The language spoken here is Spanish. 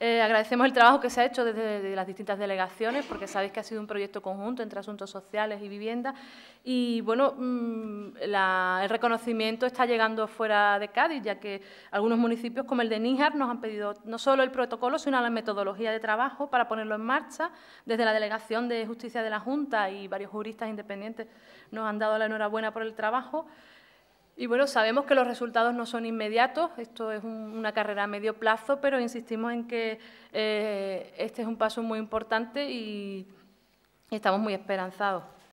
Eh, agradecemos el trabajo que se ha hecho desde las distintas delegaciones, porque sabéis que ha sido un proyecto conjunto entre asuntos sociales y vivienda. Y bueno, mm, el reconocimiento está llegando fuera de Cádiz, ya que algunos municipios, como el de Níjar, nos han pedido no solo el protocolo, sino la metodología de trabajo para ponerlo en marcha. Desde la Delegación de Justicia de la Junta y varios juristas independientes nos han dado la enhorabuena por el trabajo. Y bueno, sabemos que los resultados no son inmediatos, esto es una carrera a medio plazo, pero insistimos en que eh, este es un paso muy importante y estamos muy esperanzados.